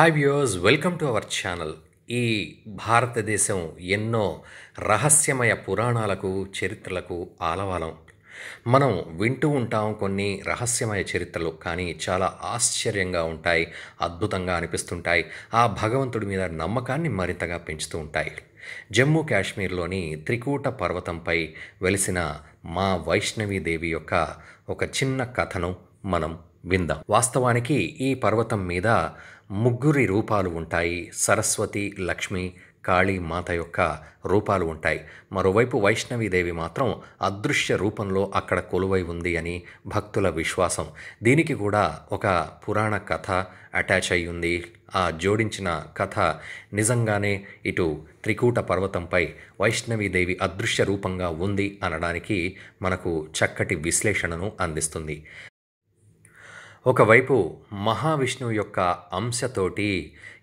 hi viewers welcome to our channel ఈ భారతదేశం ఎన్నో రహస్యమయ పురాణాలకు చరిత్రలకు ఆలవాలం మనం వింటూ ఉంటాం కొన్ని రహస్యమయ చరిత్రలు కానీ చాలా ఆశ్చర్యంగా ఉంటాయి అద్భుతంగా అనిపిస్తుంటాయి ఆ భగవంతుడి మీద నమ్మకాన్ని మరింతగా పెంచుతూ ఉంటాయి జమ్మూ కాశ్మీర్లోని త్రికూట పర్వతంపై వెలిసిన మా వైష్ణవీదేవి యొక్క ఒక చిన్న కథను మనం విందాం వాస్తవానికి ఈ పర్వతం మీద ముగ్గురి రూపాలు ఉంటాయి సరస్వతి లక్ష్మి కాళీ మాత యొక్క రూపాలు ఉంటాయి మరోవైపు వైష్ణవీదేవి మాత్రం అదృశ్య రూపంలో అక్కడ కొలువై ఉంది అని భక్తుల విశ్వాసం దీనికి కూడా ఒక పురాణ కథ అటాచ్ అయి ఉంది ఆ జోడించిన కథ నిజంగానే ఇటు త్రికూట పర్వతంపై వైష్ణవీదేవి అదృశ్య రూపంగా ఉంది అనడానికి మనకు చక్కటి విశ్లేషణను అందిస్తుంది ఒకవైపు మహావిష్ణువు యొక్క అంశతోటి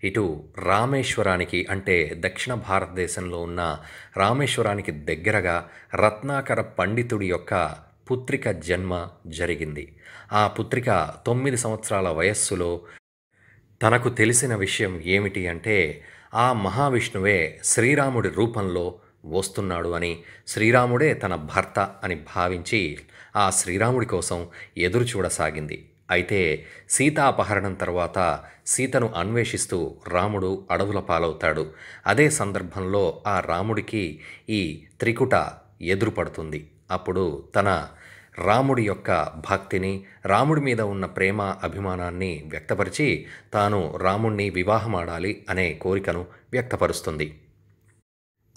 ఇటు రామేశ్వరానికి అంటే దక్షిణ భారతదేశంలో ఉన్న రామేశ్వరానికి దగ్గరగా రత్నాకర పండితుడి యొక్క పుత్రిక జన్మ జరిగింది ఆ పుత్రిక తొమ్మిది సంవత్సరాల వయస్సులో తనకు తెలిసిన విషయం ఏమిటి అంటే ఆ మహావిష్ణువే శ్రీరాముడి రూపంలో వస్తున్నాడు అని శ్రీరాముడే తన భర్త అని భావించి ఆ శ్రీరాముడి కోసం ఎదురు చూడసాగింది అయితే సీతాపహరణం తర్వాత సీతను అన్వేషిస్తూ రాముడు అడవుల పాలవుతాడు అదే సందర్భంలో ఆ రాముడికి ఈ త్రికుట ఎదురుపడుతుంది అప్పుడు తన రాముడి యొక్క భక్తిని రాముడి మీద ఉన్న ప్రేమ అభిమానాన్ని వ్యక్తపరిచి తాను రాముణ్ణి వివాహమాడాలి అనే కోరికను వ్యక్తపరుస్తుంది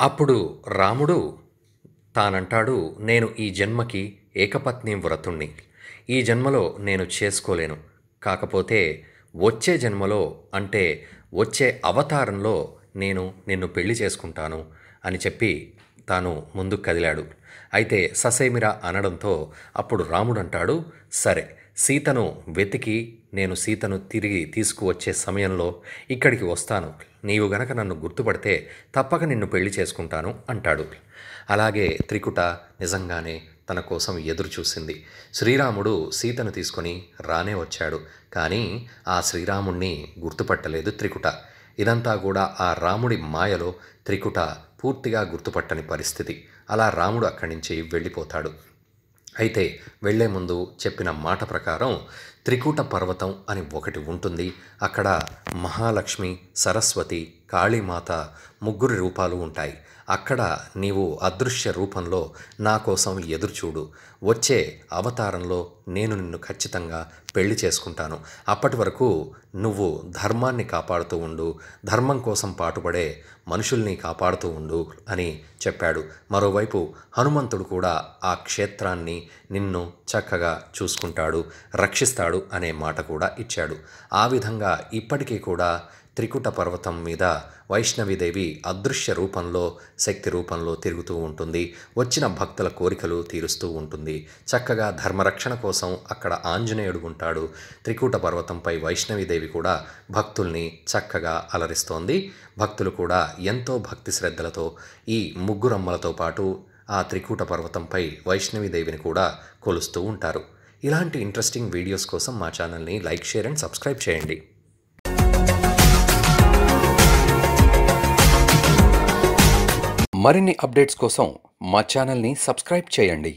అప్పుడు రాముడు తానంటాడు నేను ఈ జన్మకి ఏకపత్ని వ్రతుణ్ణి ఈ జన్మలో నేను చేసుకోలేను కాకపోతే వచ్చే జన్మలో అంటే వచ్చే అవతారంలో నేను నిన్ను పెళ్లి చేసుకుంటాను అని చెప్పి తాను ముందుకు కదిలాడు అయితే ససేమిరా అనడంతో అప్పుడు రాముడు అంటాడు సరే సీతను వెతికి నేను సీతను తిరిగి తీసుకువచ్చే సమయంలో ఇక్కడికి వస్తాను నీవు గనక నన్ను గుర్తుపడితే తప్పక నిన్ను పెళ్లి చేసుకుంటాను అంటాడు అలాగే త్రికుట నిజంగానే తన కోసం ఎదురుచూసింది శ్రీరాముడు సీతను తీసుకొని రానే వచ్చాడు కానీ ఆ శ్రీరాముణ్ణి గుర్తుపట్టలేదు త్రికుట ఇదంతా కూడా ఆ రాముడి మాయలో త్రికుట పూర్తిగా గుర్తుపట్టని పరిస్థితి అలా రాముడు అక్కడి నుంచి వెళ్ళిపోతాడు అయితే వెళ్లే ముందు చెప్పిన మాట ప్రకారం త్రికూట పర్వతం అని ఒకటి ఉంటుంది అక్కడ మహాలక్ష్మి సరస్వతి కాళీమాత ముగ్గురి రూపాలు ఉంటాయి అక్కడ నీవు అదృశ్య రూపంలో నా కోసం ఎదురుచూడు వచ్చే అవతారంలో నేను నిన్ను ఖచ్చితంగా పెళ్లి చేసుకుంటాను అప్పటి వరకు నువ్వు ధర్మాన్ని కాపాడుతూ ఉండు ధర్మం కోసం పాటుపడే మనుషుల్ని కాపాడుతూ ఉండు అని చెప్పాడు మరోవైపు హనుమంతుడు కూడా ఆ క్షేత్రాన్ని నిన్ను చక్కగా చూసుకుంటాడు రక్షిస్తాడు చేస్తాడు అనే మాట కూడా ఇచ్చాడు ఆ విధంగా ఇప్పటికీ కూడా త్రికుట పర్వతం మీద వైష్ణవిదేవి అదృశ్య రూపంలో శక్తి రూపంలో తిరుగుతూ ఉంటుంది వచ్చిన భక్తుల కోరికలు తీరుస్తూ ఉంటుంది చక్కగా ధర్మరక్షణ కోసం అక్కడ ఆంజనేయుడు ఉంటాడు త్రికూట పర్వతంపై వైష్ణవిదేవి కూడా భక్తుల్ని చక్కగా అలరిస్తోంది భక్తులు కూడా ఎంతో భక్తి శ్రద్ధలతో ఈ ముగ్గురమ్మలతో పాటు ఆ త్రికూట పర్వతంపై వైష్ణవిదేవిని కూడా కొలుస్తూ ఉంటారు ఇలాంటి ఇంట్రెస్టింగ్ వీడియోస్ కోసం మా ఛానల్ని లైక్ షేర్ అండ్ సబ్స్క్రైబ్ చేయండి మరిన్ని అప్డేట్స్ కోసం మా ఛానల్ని సబ్స్క్రైబ్ చేయండి